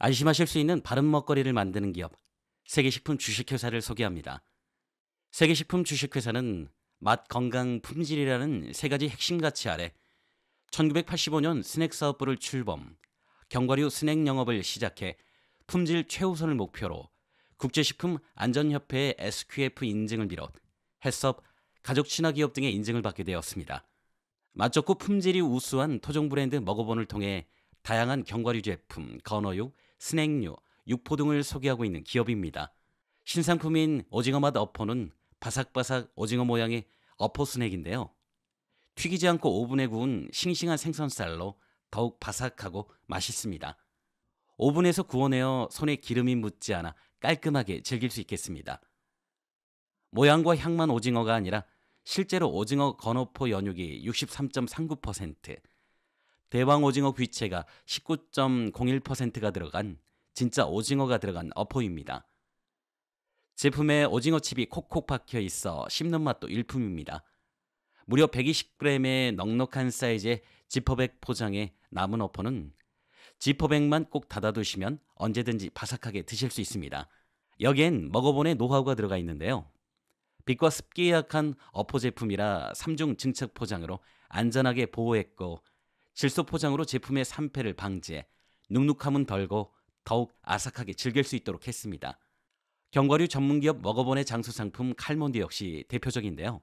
안심하실 수 있는 바른 먹거리를 만드는 기업 세계식품 주식회사를 소개합니다. 세계식품 주식회사는 맛, 건강, 품질이라는 세 가지 핵심 가치 아래 1985년 스낵 사업부를 출범, 견과류 스낵 영업을 시작해 품질 최우선을 목표로 국제식품 안전협회의 SQF 인증을 비롯 해썹, 가족친화기업 등의 인증을 받게 되었습니다. 맛 좋고 품질이 우수한 토종 브랜드 먹어본을 통해 다양한 견과류 제품, 건어육, 스낵류, 육포 등을 소개하고 있는 기업입니다. 신상품인 오징어 맛 어퍼는 바삭바삭 오징어 모양의 어퍼 스낵인데요. 튀기지 않고 오븐에 구운 싱싱한 생선살로 더욱 바삭하고 맛있습니다. 오븐에서 구워내어 손에 기름이 묻지 않아 깔끔하게 즐길 수 있겠습니다. 모양과 향만 오징어가 아니라 실제로 오징어 건어포 연육이 63.39%, 대왕 오징어 귀채가 19.01%가 들어간 진짜 오징어가 들어간 어포입니다. 제품에 오징어 칩이 콕콕 박혀 있어 씹는 맛도 일품입니다. 무려 120g의 넉넉한 사이즈의 지퍼백 포장에 남은 어포는 지퍼백만 꼭 닫아두시면 언제든지 바삭하게 드실 수 있습니다. 여기엔 먹어본의 노하우가 들어가 있는데요. 빛과 습기에 약한 어포 제품이라 3중 증착 포장으로 안전하게 보호했고 질소 포장으로 제품의 산패를 방지해 눅눅함은 덜고 더욱 아삭하게 즐길 수 있도록 했습니다. 견과류 전문기업 먹어본의 장수 상품 칼몬드 역시 대표적인데요.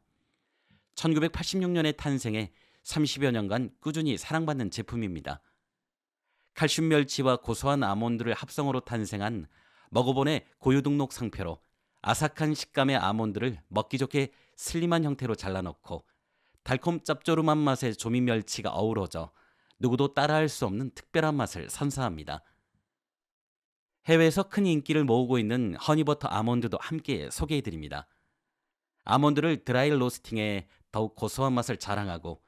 1986년에 탄생해 30여 년간 꾸준히 사랑받는 제품입니다. 칼슘 멸치와 고소한 아몬드를 합성으로 탄생한 먹어본의 고유 등록 상표로 아삭한 식감의 아몬드를 먹기 좋게 슬림한 형태로 잘라 넣고 달콤 짭조름한 맛에 조미 멸치가 어우러져 누구도 따라할 수 없는 특별한 맛을 선사합니다. 해외에서 큰 인기를 모으고 있는 허니버터 아몬드도 함께 소개해드립니다. 아몬드를 드라이 로스팅에 더욱 고소한 맛을 자랑하고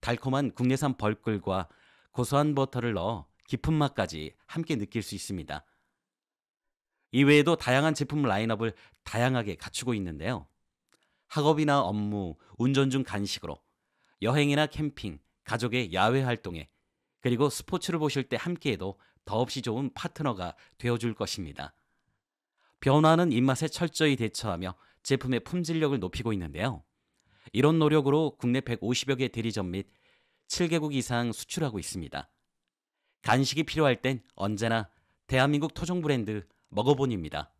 달콤한 국내산 벌꿀과 고소한 버터를 넣어 깊은 맛까지 함께 느낄 수 있습니다. 이외에도 다양한 제품 라인업을 다양하게 갖추고 있는데요. 학업이나 업무, 운전 중 간식으로 여행이나 캠핑, 가족의 야외 활동에 그리고 스포츠를 보실 때 함께해도 더없이 좋은 파트너가 되어줄 것입니다. 변화하는 입맛에 철저히 대처하며 제품의 품질력을 높이고 있는데요. 이런 노력으로 국내 150여 개 대리점 및 7개국 이상 수출하고 있습니다. 간식이 필요할 땐 언제나 대한민국 토종 브랜드 먹어본입니다.